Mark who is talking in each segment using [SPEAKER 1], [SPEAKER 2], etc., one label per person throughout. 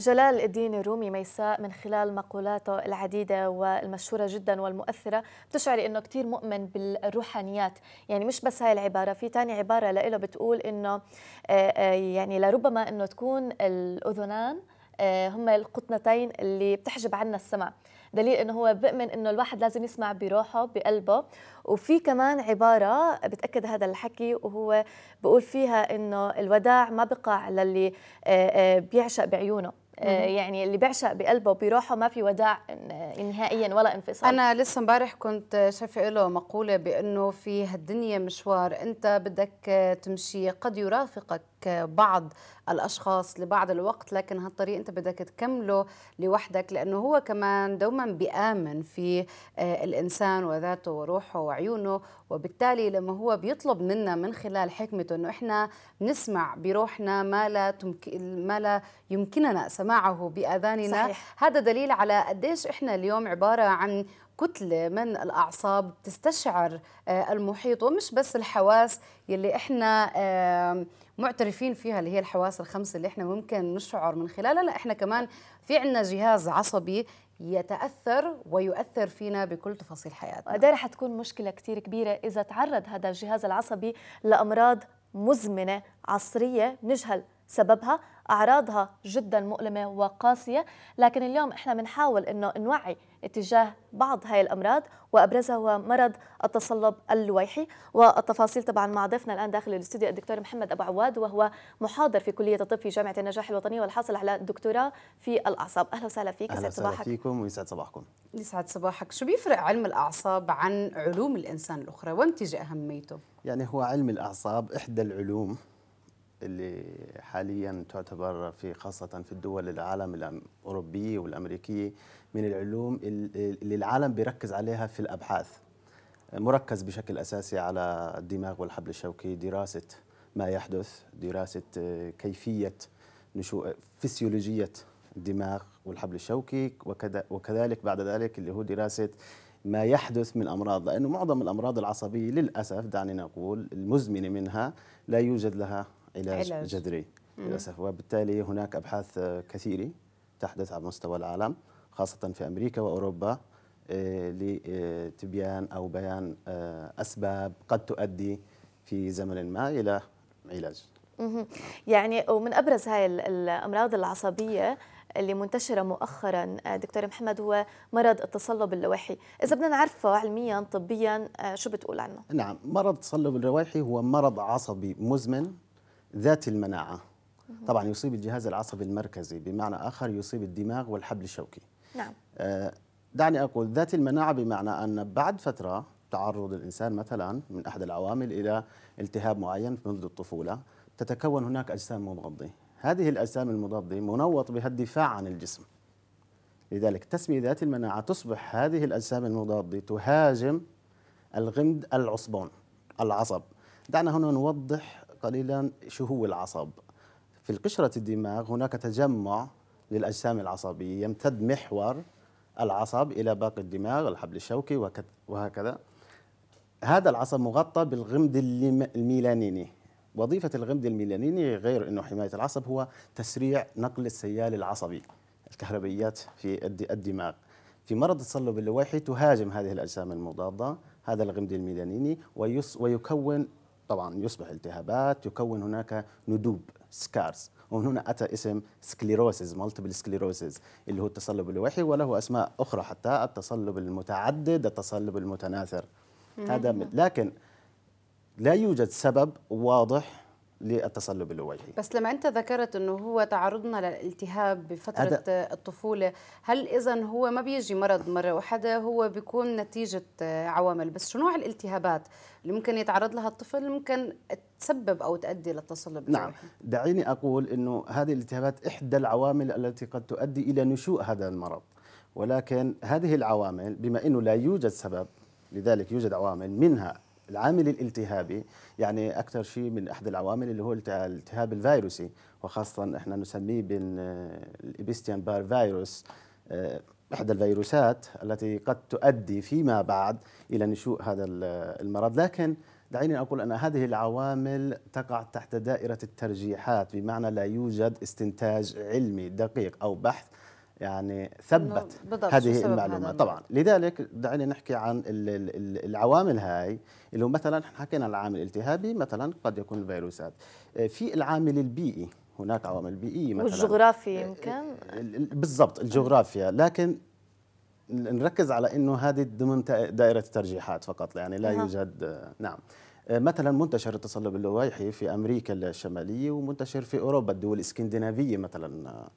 [SPEAKER 1] جلال الدين الرومي ميساء من خلال مقولاته العديدة والمشهورة جدا والمؤثرة بتشعري أنه كتير مؤمن بالروحانيات يعني مش بس هاي العبارة في تاني عبارة لإله بتقول أنه آه، آه، يعني لربما أنه تكون الأذنان آه، هم القطنتين اللي بتحجب عنا السمع دليل انه هو بيؤمن انه الواحد لازم يسمع بروحه بقلبه وفي كمان عباره بتاكد هذا الحكي وهو بقول فيها انه الوداع ما بقع للي بيعشق بعيونه آه، يعني اللي بيعشق بقلبه وبروحه ما في وداع نهائيا ولا انفصال انا لسه
[SPEAKER 2] امبارح كنت شايفه له مقوله بانه في هالدنيا مشوار انت بدك تمشي قد يرافقك بعض الاشخاص لبعض الوقت لكن هالطريق انت بدك تكمله لوحدك لانه هو كمان دوما بيامن في آه، الانسان وذاته وروحه وعيونه وبالتالي لما هو بيطلب منا من خلال حكمته انه احنا نسمع بروحنا ما لا تمك... ما لا يمكننا سماعه باذاننا صحيح. هذا دليل على قديش احنا اليوم عباره عن كتلة من الأعصاب تستشعر آه، المحيط ومش بس الحواس يلي إحنا معترفين فيها اللي هي الحواس الخمس اللي احنا ممكن نشعر من خلالها لا احنا كمان في عندنا جهاز عصبي يتاثر
[SPEAKER 1] ويؤثر فينا بكل تفاصيل حياتنا وده رح تكون مشكله كثير كبيره اذا تعرض هذا الجهاز العصبي لامراض مزمنه عصريه نجهل سببها أعراضها جدا مؤلمة وقاسية لكن اليوم إحنا بنحاول أنه نوعي اتجاه بعض هاي الأمراض وأبرزها هو مرض التصلب اللويحي والتفاصيل طبعا مع ضيفنا الآن داخل الاستوديو الدكتور محمد أبو عواد وهو محاضر في كلية الطب في جامعة النجاح الوطنية والحاصل على دكتوراه في الأعصاب أهلا وسهلا فيك أهلا وسهلا
[SPEAKER 3] فيكم ويسعد صباحكم
[SPEAKER 2] يسعد صباحك شو بيفرق علم الأعصاب عن علوم الإنسان الأخرى وين أهميته؟
[SPEAKER 3] يعني هو علم الأعصاب إحدى العلوم اللي حاليا تعتبر في خاصة في الدول العالم الأوروبية والأمريكية من العلوم اللي العالم بيركز عليها في الأبحاث مركز بشكل أساسي على الدماغ والحبل الشوكي دراسة ما يحدث دراسة آه، كيفية نشوء فسيولوجية الدماغ والحبل الشوكي وكذلك بعد ذلك اللي هو دراسة ما يحدث من امراض لانه معظم الامراض العصبيه للاسف دعني نقول المزمنه منها لا يوجد لها علاج, علاج. جذري للاسف وبالتالي هناك ابحاث آه، كثيره تحدث على مستوى العالم خاصه في امريكا واوروبا آه، لتبيان او بيان آه، اسباب قد تؤدي في زمن ما الى علاج
[SPEAKER 1] يعني ومن ابرز هاي الامراض العصبيه اللي منتشرة مؤخرا دكتور محمد هو مرض التصلب اللوحي إذا بدنا نعرفه علميا طبيا شو بتقول عنه؟
[SPEAKER 3] نعم مرض التصلب اللوحي هو مرض عصبي مزمن ذات المناعة طبعا يصيب الجهاز العصبي المركزي بمعنى آخر يصيب الدماغ والحبل الشوكي نعم آه، دعني أقول ذات المناعة بمعنى أن بعد فترة تعرض الإنسان مثلا من أحد العوامل إلى التهاب معين منذ الطفولة تتكون هناك أجسام مضادة هذه الأجسام المضادة منوط بها الدفاع عن الجسم لذلك تسمية ذات المناعة تصبح هذه الأجسام المضادة تهاجم الغمد العصبون العصب دعنا هنا نوضح قليلا شو هو العصب في القشرة الدماغ هناك تجمع للأجسام العصبية يمتد محور العصب إلى باقي الدماغ الحبل الشوكي وهكذا هذا العصب مغطى بالغمد الميلانيني وظيفة الغمد الميلانيني غير أنه حماية العصب هو تسريع نقل السيال العصبي الكهربيات في الدماغ في مرض التصلب اللويحي تهاجم هذه الأجسام المضادة هذا الغمد الميلانيني ويكون طبعا يصبح التهابات يكون هناك ندوب سكارز ومن هنا اتى اسم سكليروسيس مالتيبل سكليروسيس اللي هو التصلب الوحي وله اسماء اخرى حتى التصلب المتعدد التصلب المتناثر هذا لكن لا يوجد سبب واضح للتصلب الوجهي
[SPEAKER 2] بس لما انت ذكرت انه هو تعرضنا للالتهاب بفتره هذا الطفوله هل اذا هو ما بيجي مرض مره واحده هو بيكون نتيجه عوامل بس شو نوع الالتهابات اللي ممكن يتعرض لها الطفل ممكن تسبب او تؤدي للتصلب نعم
[SPEAKER 3] دعيني اقول انه هذه الالتهابات احدى العوامل التي قد تؤدي الى نشوء هذا المرض ولكن هذه العوامل بما انه لا يوجد سبب لذلك يوجد عوامل منها العامل الالتهابي يعني اكثر شيء من احد العوامل اللي هو الالتهاب الفيروسي وخاصه احنا نسميه بالابيستيان بار فيروس آه، احدى الفيروسات التي قد تؤدي فيما بعد الى نشوء هذا المرض لكن دعيني اقول ان هذه العوامل تقع تحت دائره الترجيحات بمعنى لا يوجد استنتاج علمي دقيق او بحث يعني ثبت هذه المعلومة طبعا لذلك دعينا نحكي عن العوامل هاي اللي هو مثلا حكينا العامل الالتهابي مثلا قد يكون الفيروسات آه، في العامل البيئي هناك عوامل بيئية مثلا
[SPEAKER 1] والجغرافيا آه، يمكن
[SPEAKER 3] بالضبط الجغرافيا لكن نركز على انه هذه ضمن دائره الترجيحات فقط يعني لا يوجد آه، نعم مثلا منتشر التصلب اللويحي في امريكا الشماليه ومنتشر في اوروبا الدول الاسكندنافيه مثلا آه،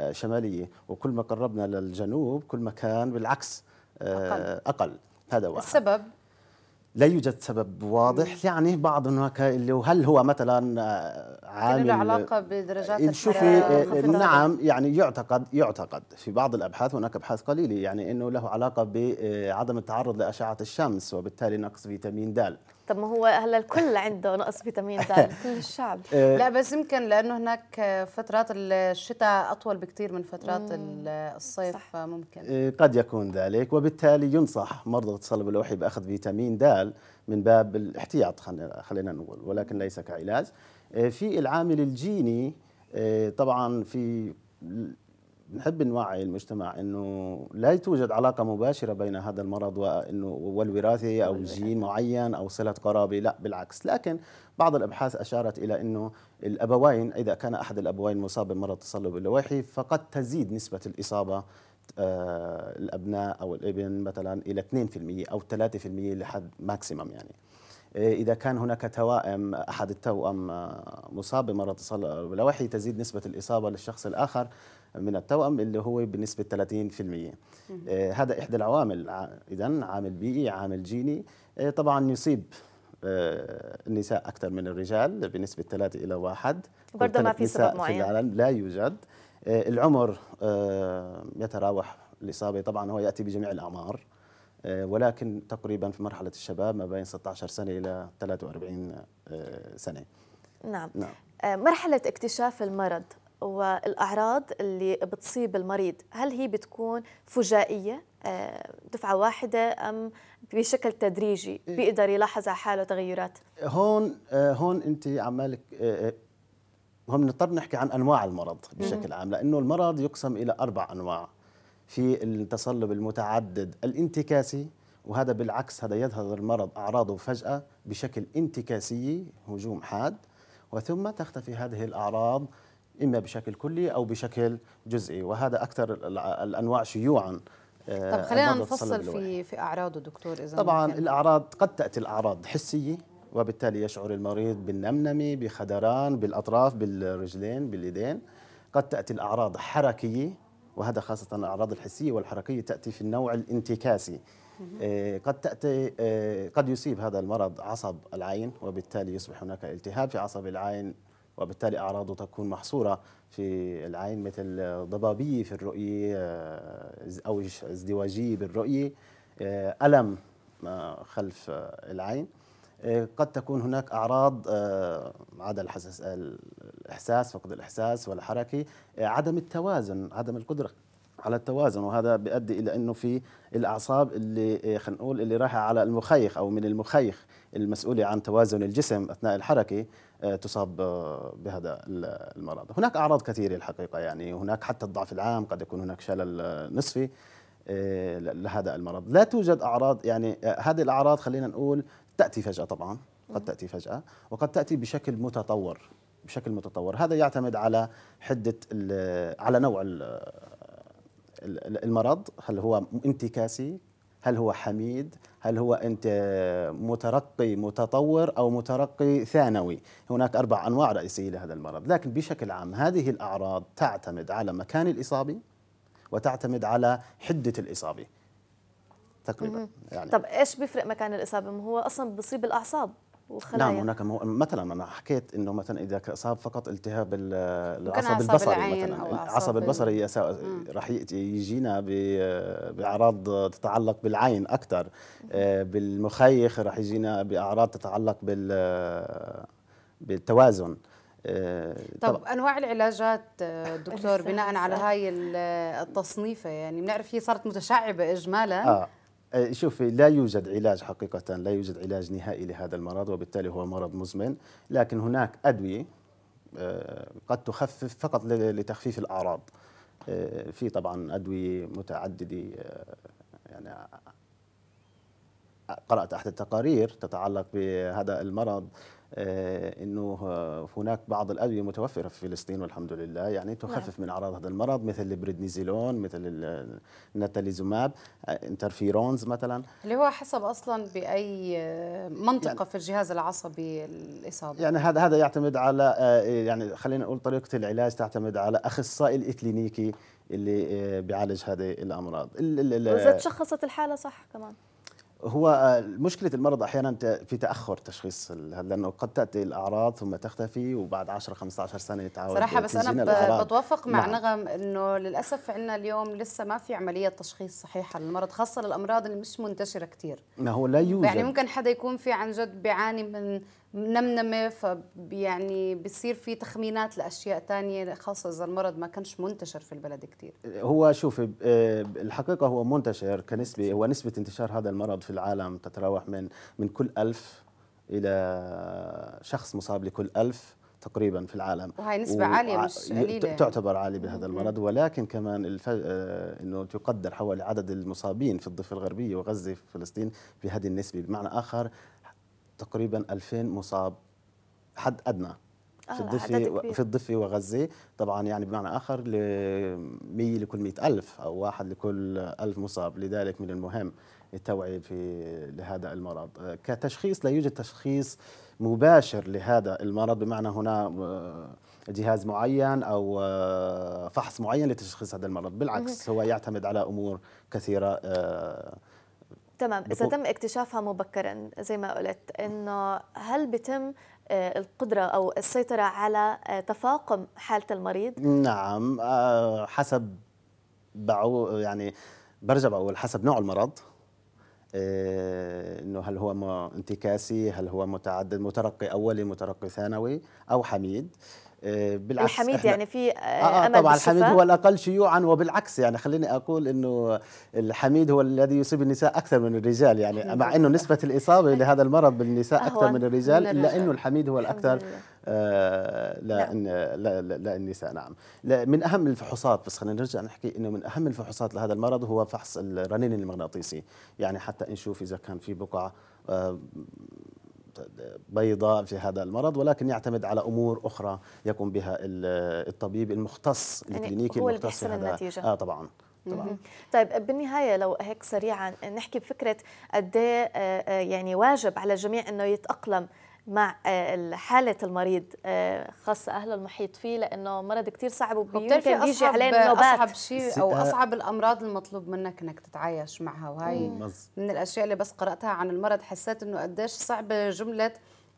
[SPEAKER 3] آه، شماليه وكل ما قربنا للجنوب كل ما كان بالعكس آه، اقل, أقل. هذا واحد السبب لا يوجد سبب واضح يعني بعض هناك اللي هل هو مثلا عامل له علاقه
[SPEAKER 2] بدرجات شوفي
[SPEAKER 3] نعم يعني يعتقد يعتقد في بعض الابحاث هناك ابحاث قليله يعني انه له علاقه بعدم التعرض لاشعه الشمس وبالتالي نقص فيتامين د
[SPEAKER 1] طب ما هو هلا الكل
[SPEAKER 2] عنده نقص فيتامين د كل الشعب آه. لا بس يمكن لانه هناك فترات الشتاء اطول بكثير من فترات الصيف صح. ممكن
[SPEAKER 3] آه، قد يكون ذلك وبالتالي ينصح مرضى التصلب اللوحي باخذ فيتامين د من باب الاحتياط خلينا نقول ولكن ليس كعلاج آه، في العامل الجيني طبعا في نحب نوعي المجتمع انه لا توجد علاقه مباشره بين هذا المرض وانه والوراثه او جين معين او صله قرابه لا بالعكس لكن بعض الابحاث اشارت الى انه الابوين اذا كان احد الابوين مصاب بمرض تصلب اللويحي فقد تزيد نسبه الاصابه آه الابناء او الابن مثلا الى 2% او 3% لحد ماكسيمم يعني آه، إذا كان هناك توائم أحد التوأم آه، مصاب بمرض التصلب اللويحي تزيد نسبة الإصابة للشخص الآخر من التوأم اللي هو بنسبة 30% آه، هذا إحدى العوامل آه، إذا عامل بيئي عامل جيني آه، طبعا يصيب النساء أكثر من الرجال بنسبة 3 إلى 1 برضه ما في سبب معين في العالم لا يوجد العمر يتراوح الإصابة طبعا هو يأتي بجميع الأعمار ولكن تقريبا في مرحلة الشباب ما بين 16 سنة إلى 43 سنة
[SPEAKER 1] نعم, نعم. مرحلة اكتشاف المرض والاعراض اللي بتصيب المريض هل هي بتكون فجائيه آه، دفعه واحده ام بشكل تدريجي إيه. بيقدر يلاحظ على حاله تغيرات
[SPEAKER 3] هون آه، هون انت عمالك آه، هون بنضطر نحكي عن انواع المرض بشكل عام لانه المرض يقسم الى اربع انواع في التصلب المتعدد الانتكاسي وهذا بالعكس هذا يظهر المرض اعراضه فجاه بشكل انتكاسي هجوم حاد وثم تختفي هذه الاعراض إما بشكل كلي أو بشكل جزئي وهذا أكثر الأنواع شيوعا آه، طب خلينا نفصل في
[SPEAKER 2] في اعراضه دكتور اذا طبعا ممكن.
[SPEAKER 3] الاعراض قد تاتي الاعراض حسيه وبالتالي يشعر المريض بالنمنمه بخدران بالاطراف بالرجلين باليدين قد تاتي الاعراض حركيه وهذا خاصه الاعراض الحسيه والحركيه تاتي في النوع الانتكاسي آه، قد تاتي آه، قد يصيب هذا المرض عصب العين وبالتالي يصبح هناك التهاب في عصب العين وبالتالي أعراضه تكون محصورة في العين مثل ضبابية في الرؤية آه، أو ازدواجية بالرؤية آه، ألم آه، خلف العين قد تكون هناك أعراض عدم الحساس الإحساس فقد الإحساس والحركة عدم التوازن عدم القدرة على التوازن وهذا بيؤدي الى انه في الاعصاب اللي إيه، خلينا نقول اللي رايحه على المخيخ او من المخيخ المسؤوله عن توازن الجسم اثناء الحركه آه، تصاب آه، بهذا المرض هناك اعراض كثيره الحقيقه يعني هناك حتى الضعف العام قد يكون هناك شلل آه، نصفي لهذا المرض لا توجد اعراض يعني هذه الاعراض خلينا نقول تاتي فجاه طبعا قد تاتي فجاه وقد تاتي بشكل متطور بشكل متطور هذا يعتمد على حده على نوع المرض هل هو انتكاسي هل هو حميد هل هو انت مترقي متطور او مترقي ثانوي هناك اربع انواع رئيسيه لهذا المرض لكن بشكل عام هذه الاعراض تعتمد على مكان الاصابه وتعتمد على حده الاصابه تقريبا يعني طب
[SPEAKER 1] ايش بيفرق مكان الاصابه ما هو اصلا بصيب الاعصاب نعم
[SPEAKER 3] هناك مو... مثلا انا حكيت انه مثلا اذا اصاب فقط التهاب العصب البصري مثلا العصب البصري راح يجينا باعراض تتعلق بالعين اكثر آه، بالمخيخ راح يجينا باعراض تتعلق بال بالتوازن آه، طب, طب
[SPEAKER 2] انواع العلاجات آه، دكتور بناء على هاي التصنيفه يعني بنعرف هي صارت متشعبه اجمالا آه.
[SPEAKER 3] أه، شوفي لا يوجد علاج حقيقة لا يوجد علاج نهائي لهذا المرض وبالتالي هو مرض مزمن لكن هناك أدوية أه، قد تخفف فقط لتخفيف الأعراض أه، في طبعا أدوية متعددة يعني قرأت أحد التقارير تتعلق بهذا المرض آه، انه هناك بعض الادويه متوفره في فلسطين والحمد لله يعني تخفف نعم. من اعراض هذا المرض مثل البريدنيزيلون مثل الناتاليزوماب آه، انترفيرونز مثلا
[SPEAKER 2] اللي هو حسب اصلا باي آه، منطقه يعني في الجهاز العصبي الاصابه
[SPEAKER 3] يعني هذا هذا يعتمد على يعني خلينا نقول طريقه العلاج تعتمد على اخصائي الاكلينيكي اللي بيعالج هذه الامراض واذا
[SPEAKER 1] تشخصت الحاله صح كمان
[SPEAKER 3] هو آه، مشكله المرض احيانا في تاخر تشخيص لانه قد تاتي الاعراض ثم تختفي وبعد 10 15 سنه تعود صراحه بس انا
[SPEAKER 2] بتوافق مع نعم. نغم انه للاسف عندنا اليوم لسه ما في عمليه تشخيص صحيحه للمرض خاصه للامراض اللي مش منتشره كثير
[SPEAKER 3] ما هو لا يوجد يعني ممكن
[SPEAKER 2] حدا يكون في عن جد بيعاني من منمنمه يعني بصير في تخمينات لاشياء تانية خاصه اذا المرض ما كانش منتشر في البلد كثير هو
[SPEAKER 3] شوف الحقيقه هو منتشر كنسبه هو نسبه انتشار هذا المرض في العالم تتراوح من من كل ألف الى شخص مصاب لكل ألف تقريبا في العالم وهي نسبة و... عالية مش قليلة تعتبر يعني. عالية بهذا المرض ولكن كمان الف... آه، انه تقدر حوالي عدد المصابين في الضفة الغربية وغزة في فلسطين بهذه النسبة بمعنى آخر تقريبا 2000 مصاب حد ادنى آه في الضفه في الضفه وغزه طبعا يعني بمعنى اخر ل 100 لكل 100 الف او واحد لكل 1000 مصاب لذلك من المهم التوعيه في لهذا المرض آه، كتشخيص لا يوجد تشخيص مباشر لهذا المرض بمعنى هنا آه، جهاز معين او آه، فحص معين لتشخيص هذا المرض بالعكس هو يعتمد على امور كثيره
[SPEAKER 1] تمام اذا تم اكتشافها مبكرا زي ما قلت انه هل بتم آه، القدرة أو السيطرة على آه، تفاقم حالة المريض؟
[SPEAKER 3] نعم آه، حسب بعو يعني برجع بقول حسب نوع المرض انه هل هو انتكاسي هل هو متعدد مترقي اولي مترقي ثانوي او حميد آه، بالعكس الحميد يعني
[SPEAKER 1] في آه, آه طبعا آه، طبعا الحميد هو
[SPEAKER 3] الاقل شيوعا وبالعكس يعني خليني اقول انه الحميد هو الذي يصيب النساء اكثر من الرجال يعني مع انه نسبه الاصابه لهذا المرض بالنساء اكثر من الرجال الا انه الحميد هو الاكثر آه نعم. لا, لا. لا, النساء نعم لا من اهم الفحوصات بس خلينا نرجع نحكي انه من اهم الفحوصات لهذا المرض هو فحص الرنين المغناطيسي يعني حتى نشوف اذا كان في بقع آه بيضاء في هذا المرض ولكن يعتمد على امور اخرى يقوم بها الطبيب المختص يعني الكلينيكي هو المختص في هذا النتيجة. اه طبعا
[SPEAKER 1] طبعا. طيب بالنهايه لو هيك سريعا نحكي بفكره قد إيه، آه، آه، يعني واجب على الجميع انه يتاقلم مع آه، حالة المريض آه، خاصة أهل المحيط فيه لأنه مرض كتير صعب وبيمكن بيجي عليه النوبات أصعب شيء أو آه، أصعب
[SPEAKER 2] الأمراض المطلوب منك أنك تتعايش معها وهي من الأشياء اللي بس قرأتها عن المرض حسيت أنه قديش صعبة جملة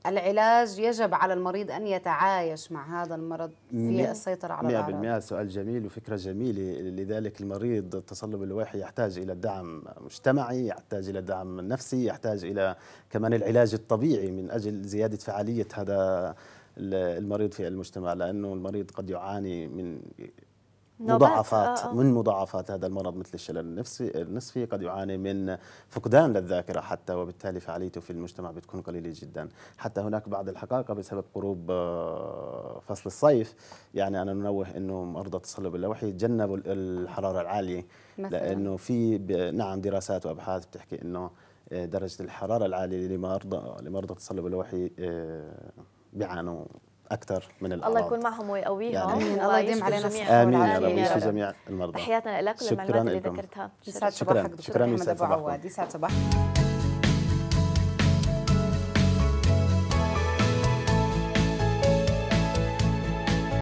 [SPEAKER 2] العلاج يجب على المريض أن يتعايش مع هذا المرض في السيطرة على الأعراض
[SPEAKER 3] 100% سؤال جميل وفكرة جميلة لذلك المريض التصلب اللوائحي يحتاج إلى دعم مجتمعي يحتاج إلى دعم نفسي يحتاج إلى كمان العلاج الطبيعي من أجل زيادة فعالية هذا المريض في المجتمع لأنه المريض قد يعاني من
[SPEAKER 1] مضاعفات آه، آه. من
[SPEAKER 3] مضاعفات هذا المرض مثل الشلل النفسي النصفي قد يعاني من فقدان للذاكره حتى وبالتالي فعاليته في المجتمع بتكون قليله جدا حتى هناك بعض الحقائق بسبب قروب آه، فصل الصيف يعني انا ننوه انه مرضى التصلب اللوحي يتجنبوا الحراره العاليه مثلاً. لانه في نعم دراسات وابحاث بتحكي انه درجه الحراره العاليه لمرضى لمرضى التصلب اللوحي بيعانوا اكثر من الاعراض الله يكون
[SPEAKER 1] معهم ويقويهم يعني الله يديم علينا
[SPEAKER 2] الصحه
[SPEAKER 3] امين يا رب يشفي جميع المرضى تحياتنا لك وللمعلومات اللي ذكرتها شكرا شكرا يسعد صباحك دكتور
[SPEAKER 2] شكرا ابو عواد